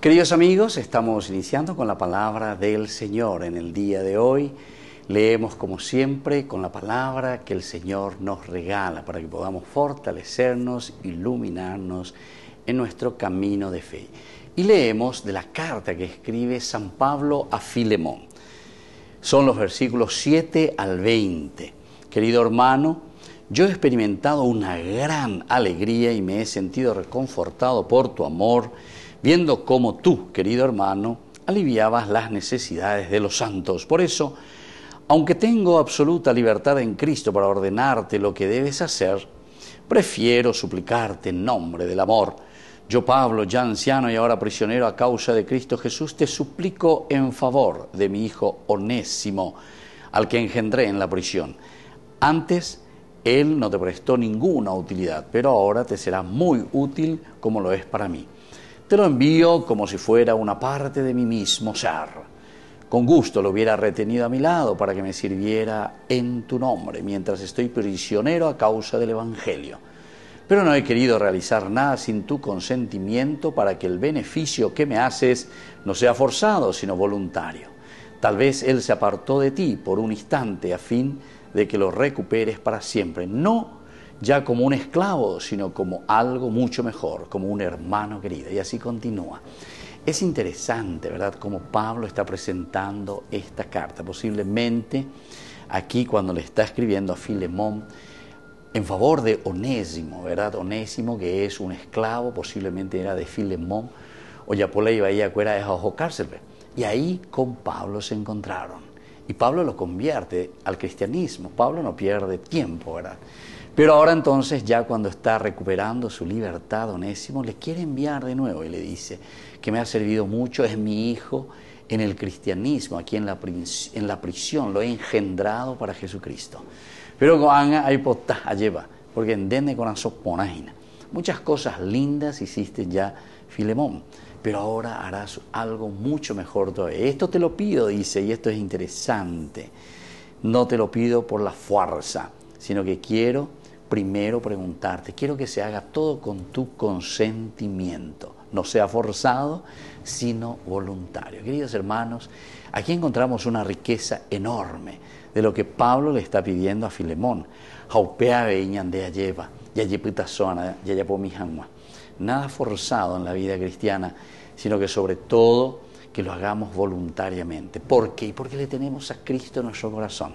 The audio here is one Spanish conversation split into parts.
Queridos amigos, estamos iniciando con la palabra del Señor. En el día de hoy leemos como siempre con la palabra que el Señor nos regala para que podamos fortalecernos, iluminarnos en nuestro camino de fe. Y leemos de la carta que escribe San Pablo a Filemón. Son los versículos 7 al 20. Querido hermano, yo he experimentado una gran alegría y me he sentido reconfortado por tu amor viendo cómo tú, querido hermano, aliviabas las necesidades de los santos. Por eso, aunque tengo absoluta libertad en Cristo para ordenarte lo que debes hacer, prefiero suplicarte en nombre del amor. Yo, Pablo, ya anciano y ahora prisionero a causa de Cristo Jesús, te suplico en favor de mi hijo onésimo, al que engendré en la prisión. Antes, él no te prestó ninguna utilidad, pero ahora te será muy útil como lo es para mí. Te lo envío como si fuera una parte de mi mismo ser. Con gusto lo hubiera retenido a mi lado para que me sirviera en tu nombre, mientras estoy prisionero a causa del Evangelio. Pero no he querido realizar nada sin tu consentimiento para que el beneficio que me haces no sea forzado, sino voluntario. Tal vez Él se apartó de ti por un instante a fin de que lo recuperes para siempre. No ya como un esclavo, sino como algo mucho mejor, como un hermano querido. Y así continúa. Es interesante, ¿verdad?, cómo Pablo está presentando esta carta. Posiblemente aquí cuando le está escribiendo a Filemón, en favor de Onésimo, ¿verdad? Onésimo, que es un esclavo, posiblemente era de Filemón, o ahí a Cuera es ojo cárcel. Y ahí con Pablo se encontraron. Y Pablo lo convierte al cristianismo. Pablo no pierde tiempo, ¿verdad? Pero ahora entonces, ya cuando está recuperando su libertad, Donésimo le quiere enviar de nuevo y le dice que me ha servido mucho, es mi hijo en el cristianismo, aquí en la, prisión, lo he engendrado para Jesucristo. Pero con hay potá, lleva, porque entiende con ponaina. Muchas cosas lindas hiciste ya, Filemón, pero ahora harás algo mucho mejor todavía. Esto te lo pido, dice, y esto es interesante. No te lo pido por la fuerza, sino que quiero primero preguntarte, quiero que se haga todo con tu consentimiento, no sea forzado, sino voluntario. Queridos hermanos, aquí encontramos una riqueza enorme de lo que Pablo le está pidiendo a Filemón. Nada forzado en la vida cristiana, sino que sobre todo que lo hagamos voluntariamente. ¿Por qué? Porque le tenemos a Cristo en nuestro corazón.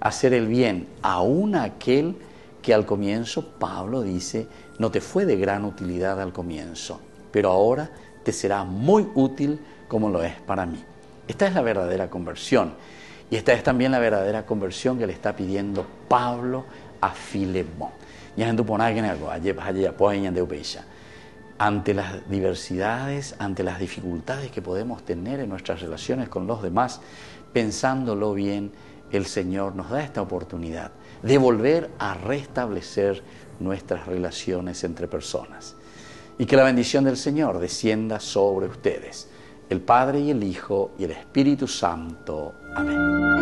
Hacer el bien aún a aquel que al comienzo Pablo dice, no te fue de gran utilidad al comienzo, pero ahora te será muy útil como lo es para mí. Esta es la verdadera conversión. Y esta es también la verdadera conversión que le está pidiendo Pablo a Filemón. Ante las diversidades, ante las dificultades que podemos tener en nuestras relaciones con los demás, pensándolo bien, el Señor nos da esta oportunidad de volver a restablecer nuestras relaciones entre personas. Y que la bendición del Señor descienda sobre ustedes, el Padre y el Hijo y el Espíritu Santo. Amén.